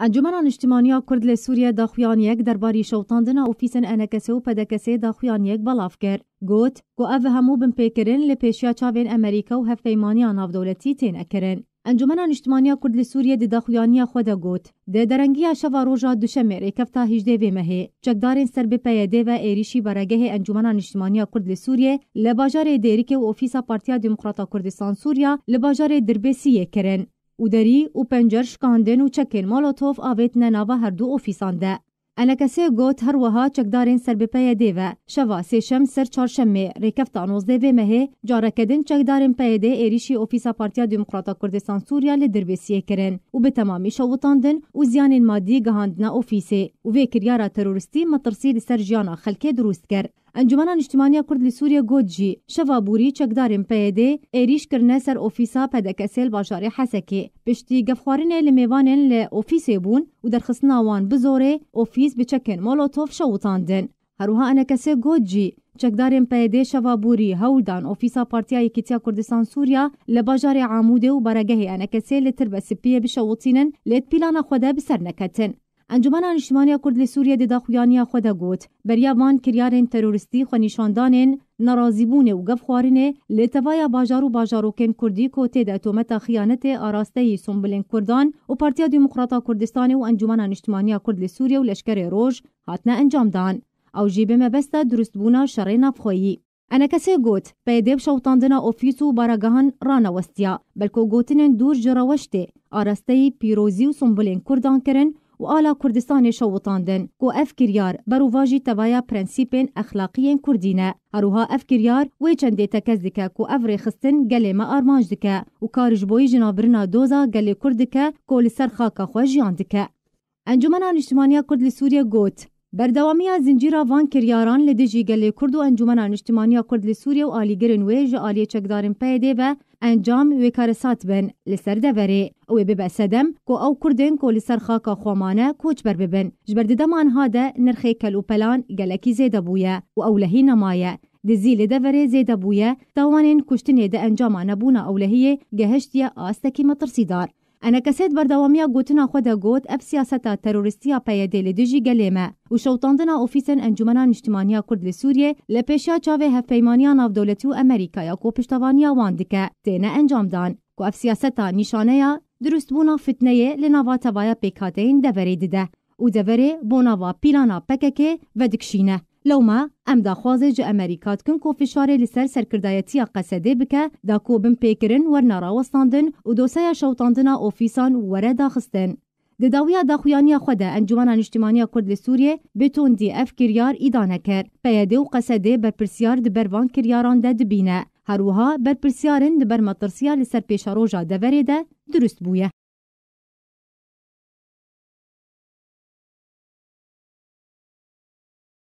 انجمن اجتماعی کرد له سوریه د خویانیک درباری شوتاندنا اوفیسن انکسه او پدکسه د خویان یک بلاف کرد ګوت کو افهمو بن پیکرن له پیشیا چاوین امریکا او ان اف دولتی تین اکرن انجمن اجتماعی کرد له سوریه د خویانیه خود ګوت د درنګیا شوا روجا دوشمه ریکفتا 18 و مه چقدارن سر به پیاده و ایریشی برګه انجمن اجتماعی کرد له سوریه له بازار دیریک او اوفیسا پارتیا دیموکراتا کردستان سوریه له بازار دربسیه کرن دری و پنجر شکاندن و چەکێن مۆلۆتۆف ئاوێت نەناوە هەردوو ئۆفیسان دە ئەلەکەسێ گوت هەروەها چەکدارێن شوا دێوە شم سر سەر چارشەمێ ڕێکەفتا نۆزدێ بێمەهێ جارەکەدن چەکدارن پەیەدێ ایریشی اوفیسا پارتیا دیموکراتە کردستان سوریا لە دەربێسیەکردن و به تمامی شەوتاندن و زیان مادی گهاندن ئۆفیسێ و وێ کریارە تەروریستی مەترسی لەسەر ژیانە خەلکێ کرد انجمنا اجتماعیا کورد لی سوریه گوت جی شفا بوری چکدارن پیده ایریش کرنه سر اوفیسا پدکسل باشار حسکی پشتی گفخوارن لی میوانن لی اوفیسی بون و درخصنا وان بزوره اوفیس بچکن مولوتوف دن هروها انکسه گوت جی چکدارن پیده شوا بوری هولدان اوفیسا پارتیای کتیا کردستان سوریا لباجار عاموده و برگه انکسه لتربه سپیه بشوطینن لیت پیلان خوده بسر نکتن انجمن نیشتمانیا کرد لسوریه د داخویانیا خو ده گوت بریا وان کریارن تروریستی خو نشاندانن ناراضیبونه و گف خوارنه لتوای باجارو باجاروکن کردی کو ته د اتومتا خیانت آراسته سنبلن کردان او پارتیا دموکراتا کردستان و انجمن نیشتمانیا کرد لسوریه و لشکر روج هاتنه انجام دان او جیبه مبسته درست بونا شرین افخویی انا کسی گوت پیدا شوطاندنا اوفیسو بارگهان رانا وستیا بلکو گوتنن دور جراوشته آرسته پیروزی و سنبلین کردان کرن و کردستان شوطاندن و افکریار واجی توایا پرنسیپین اخلاقی کردینه اروها افکریار و چنده تکز دکه کو افری خستن گلی ما آرمانج و کارج بوی جنابرنا دوزا گلی کردکه کو لسر خاکا خواه جیان دکه انجمن اجتماعی کرد لسوریا گوت Berdewamiya zincîra vankiryaran li dijî gelê Kurd û Encûmena Niştimaniya Kurd li Sûriye û alîgirên wê ji aliyê çekdarên PYD ve encam wêkaresat bin li ser deverê. Ew ê bibe sedem ku ew Kurdên ku li ser xaka xwamane koçber bibin. Ji berdideman hade nirxê kel û pelan gelekî zêde bûye û ew lehî nemaye. Di zîlê deverê zêde bûye, tawanên kuştinê di encama nebûna ewlehiyê gehiştiye astekî metirsîdar. أنا كسيت بردواميا قوتنا خدا قوت أب سياستا ترورستيا بيدي لدجي قليمة وشوطاندنا اوفيسن انجمنا نشتمانيا کرد لسوریه لپیشا چاوه هفپیمانیا ناو دولتو امریکا یا کو پشتوانیا واندکه تینه انجام دان کو اف سیاستا نشانه یا درست بونا فتنه لناوا توایا پیکاتین دوری دیده و دوری بوناوا پیلانا پککه و دکشینه لەوما ئەم داخوازێ ئەمریکات کن کۆ فشارێ لەسەر سەرکردایەتیە قەسەدێ بکە دا کۆبم پێکردن وەرناڕاوەستاندن و دۆسایە شەوتاندنە ئۆفیسان وەرە داخستن. دداویا داخویانیا خود انجمن نشتمانی کرد له سوریه به توندی اف کریار ایدانه کر پیاده او قصده بر پرسیار د بروان کریاران ده دبینه هروها بر پرسیارن د بر مترسیا لسر پیشاروجا دوره ده درست بویه